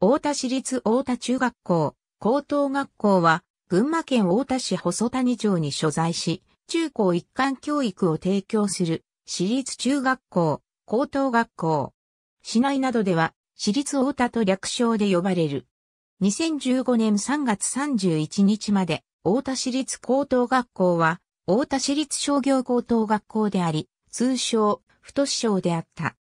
大田市立大田中学校、高等学校は、群馬県大田市細谷町に所在し、中高一貫教育を提供する、市立中学校、高等学校。市内などでは、市立大田と略称で呼ばれる。2015年3月31日まで、大田市立高等学校は、大田市立商業高等学校であり、通称、太市省であった。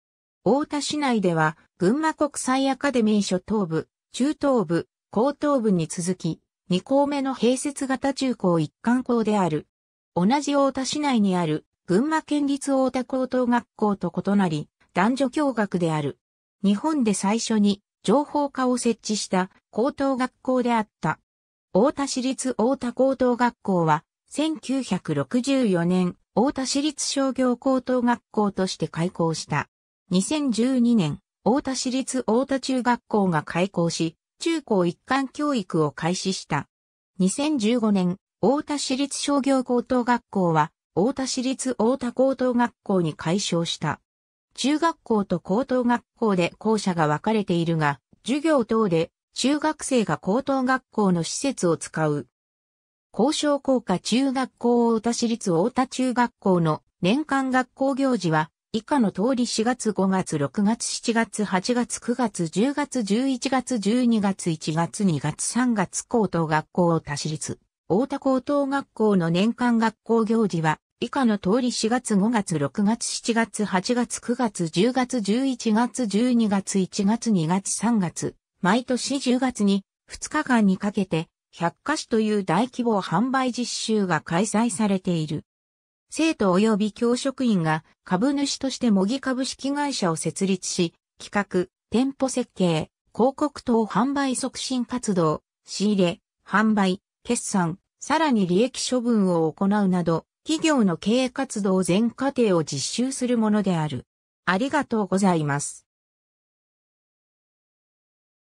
大田市内では、群馬国際アカデミー初等部、中等部、高等部に続き、2校目の併設型中高一貫校である。同じ大田市内にある群馬県立大田高等学校と異なり、男女共学である。日本で最初に情報科を設置した高等学校であった。大田市立大田高等学校は、1964年、大田市立商業高等学校として開校した。2012年、大田市立大田中学校が開校し、中高一貫教育を開始した。2015年、大田市立商業高等学校は、大田市立大田高等学校に改称した。中学校と高等学校で校舎が分かれているが、授業等で中学生が高等学校の施設を使う。交渉校科中学校大田市立大田中学校の年間学校行事は以下の通り4月5月6月7月8月9月10月11月12月1月2月3月高等学校を多し立、大田高等学校の年間学校行事は、以下の通り4月5月6月7月8月9月10月11月12月1月2月3月、毎年10月に2日間にかけて、100カ所という大規模販売実習が開催されている。生徒及び教職員が株主として模擬株式会社を設立し、企画、店舗設計、広告等販売促進活動、仕入れ、販売、決算、さらに利益処分を行うなど、企業の経営活動全過程を実習するものである。ありがとうございます。